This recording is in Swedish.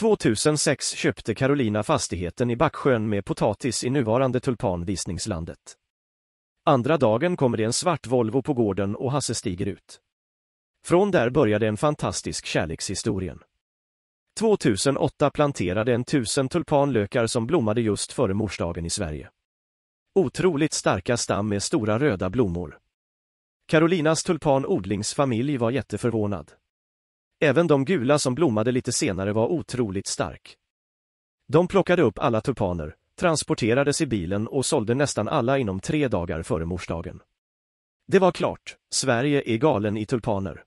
2006 köpte Carolina fastigheten i Backsjön med potatis i nuvarande tulpanvisningslandet. Andra dagen kommer det en svart Volvo på gården och Hasse stiger ut. Från där började en fantastisk kärlekshistorien. 2008 planterade en tusen tulpanlökar som blommade just före morsdagen i Sverige. Otroligt starka stam med stora röda blommor. Carolinas tulpanodlingsfamilj var jätteförvånad. Även de gula som blommade lite senare var otroligt stark. De plockade upp alla tulpaner, transporterades i bilen och sålde nästan alla inom tre dagar före morsdagen. Det var klart, Sverige är galen i tulpaner.